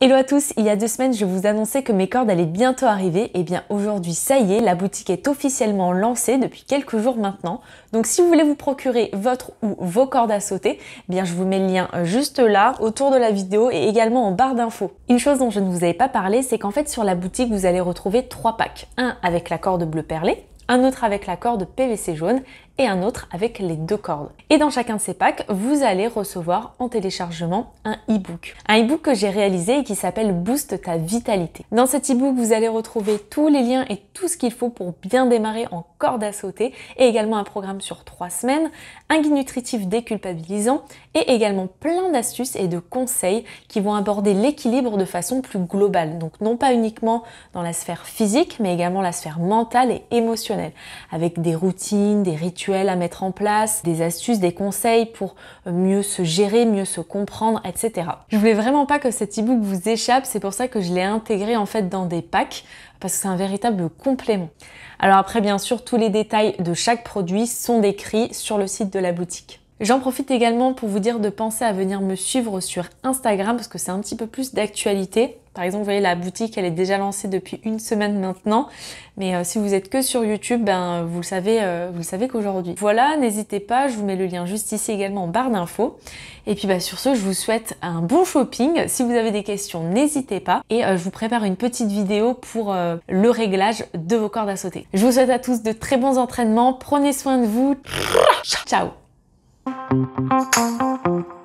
Hello à tous, il y a deux semaines je vous annonçais que mes cordes allaient bientôt arriver, et eh bien aujourd'hui ça y est, la boutique est officiellement lancée depuis quelques jours maintenant. Donc si vous voulez vous procurer votre ou vos cordes à sauter, eh bien je vous mets le lien juste là, autour de la vidéo et également en barre d'infos. Une chose dont je ne vous avais pas parlé, c'est qu'en fait sur la boutique vous allez retrouver trois packs. Un avec la corde bleu perlé, un autre avec la corde PVC jaune et un autre avec les deux cordes. Et dans chacun de ces packs, vous allez recevoir en téléchargement un e-book. Un e-book que j'ai réalisé et qui s'appelle Boost ta vitalité. Dans cet e-book, vous allez retrouver tous les liens et tout ce qu'il faut pour bien démarrer en corde à sauter et également un programme sur trois semaines, un guide nutritif déculpabilisant et également plein d'astuces et de conseils qui vont aborder l'équilibre de façon plus globale. Donc non pas uniquement dans la sphère physique, mais également la sphère mentale et émotionnelle avec des routines, des rituels à mettre en place, des astuces, des conseils pour euh, mieux se gérer, mieux se comprendre, etc. Je voulais vraiment pas que cet ebook vous échappe, c'est pour ça que je l'ai intégré en fait dans des packs parce que c'est un véritable complément. Alors après bien sûr tous les détails de chaque produit sont décrits sur le site de la boutique. J'en profite également pour vous dire de penser à venir me suivre sur Instagram parce que c'est un petit peu plus d'actualité. Par exemple, vous voyez la boutique, elle est déjà lancée depuis une semaine maintenant. Mais euh, si vous êtes que sur YouTube, ben vous le savez, euh, vous savez qu'aujourd'hui. Voilà, n'hésitez pas, je vous mets le lien juste ici également en barre d'infos. Et puis ben, sur ce, je vous souhaite un bon shopping. Si vous avez des questions, n'hésitez pas. Et euh, je vous prépare une petite vidéo pour le réglage de vos cordes à sauter. Je vous souhaite à tous de très bons entraînements. Prenez soin de vous. Ciao Thank you.